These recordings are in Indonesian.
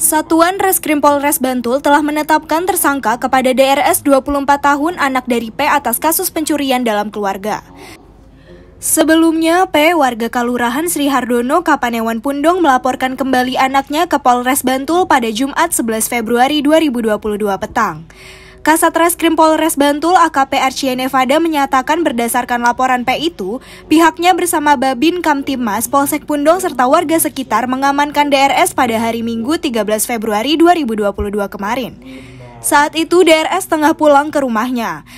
Satuan Reskrim Polres Bantul telah menetapkan tersangka kepada DRS 24 tahun anak dari P atas kasus pencurian dalam keluarga. Sebelumnya, P, warga Kalurahan Sri Hardono, Kapanewan Pundong melaporkan kembali anaknya ke Polres Bantul pada Jumat 11 Februari 2022 petang. Kasat Reskrim Polres Bantul AKP Archie Nevada menyatakan berdasarkan laporan P itu, pihaknya bersama Babin Kamtimas Polsek Pundong serta warga sekitar mengamankan DRS pada hari Minggu 13 Februari 2022 kemarin. Saat itu DRS tengah pulang ke rumahnya.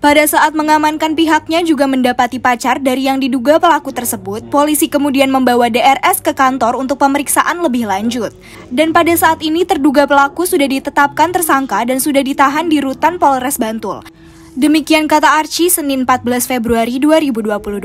Pada saat mengamankan pihaknya juga mendapati pacar dari yang diduga pelaku tersebut, polisi kemudian membawa DRS ke kantor untuk pemeriksaan lebih lanjut. Dan pada saat ini terduga pelaku sudah ditetapkan tersangka dan sudah ditahan di rutan Polres Bantul. Demikian kata Archie Senin 14 Februari 2022.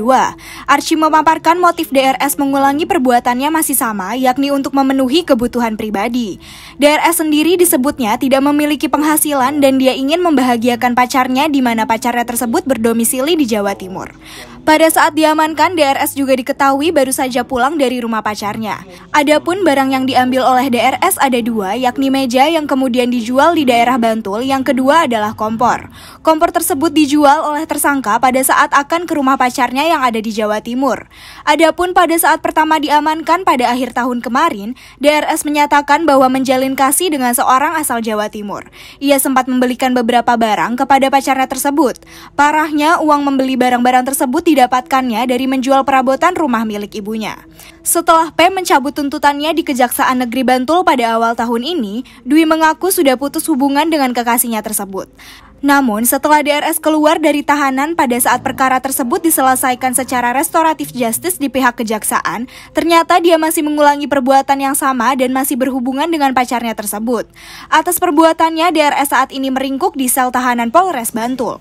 Archie memaparkan motif DRS mengulangi perbuatannya masih sama, yakni untuk memenuhi kebutuhan pribadi. DRS sendiri disebutnya tidak memiliki penghasilan dan dia ingin membahagiakan pacarnya di mana pacarnya tersebut berdomisili di Jawa Timur. Pada saat diamankan, DRS juga diketahui baru saja pulang dari rumah pacarnya. Adapun barang yang diambil oleh DRS ada dua, yakni meja yang kemudian dijual di daerah Bantul, yang kedua adalah kompor. Kompor tersebut dijual oleh tersangka pada saat akan ke rumah pacarnya yang ada di Jawa Timur. Adapun pada saat pertama diamankan pada akhir tahun kemarin, DRS menyatakan bahwa menjalin kasih dengan seorang asal Jawa Timur. Ia sempat membelikan beberapa barang kepada pacarnya tersebut. Parahnya, uang membeli barang-barang tersebut tidak didapatkannya dari menjual perabotan rumah milik ibunya. Setelah P mencabut tuntutannya di Kejaksaan Negeri Bantul pada awal tahun ini, Dwi mengaku sudah putus hubungan dengan kekasihnya tersebut. Namun, setelah DRS keluar dari tahanan pada saat perkara tersebut diselesaikan secara restoratif justice di pihak kejaksaan, ternyata dia masih mengulangi perbuatan yang sama dan masih berhubungan dengan pacarnya tersebut. Atas perbuatannya, DRS saat ini meringkuk di sel tahanan Polres Bantul.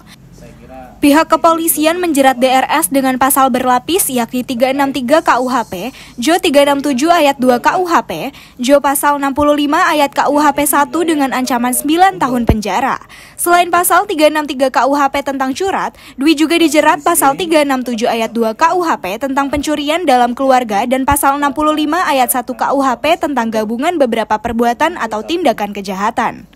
Pihak kepolisian menjerat DRS dengan pasal berlapis yakni 363 KUHP, Jo 367 ayat 2 KUHP, Jo pasal 65 ayat KUHP 1 dengan ancaman 9 tahun penjara. Selain pasal 363 KUHP tentang curat, Dwi juga dijerat pasal 367 ayat 2 KUHP tentang pencurian dalam keluarga dan pasal 65 ayat 1 KUHP tentang gabungan beberapa perbuatan atau tindakan kejahatan.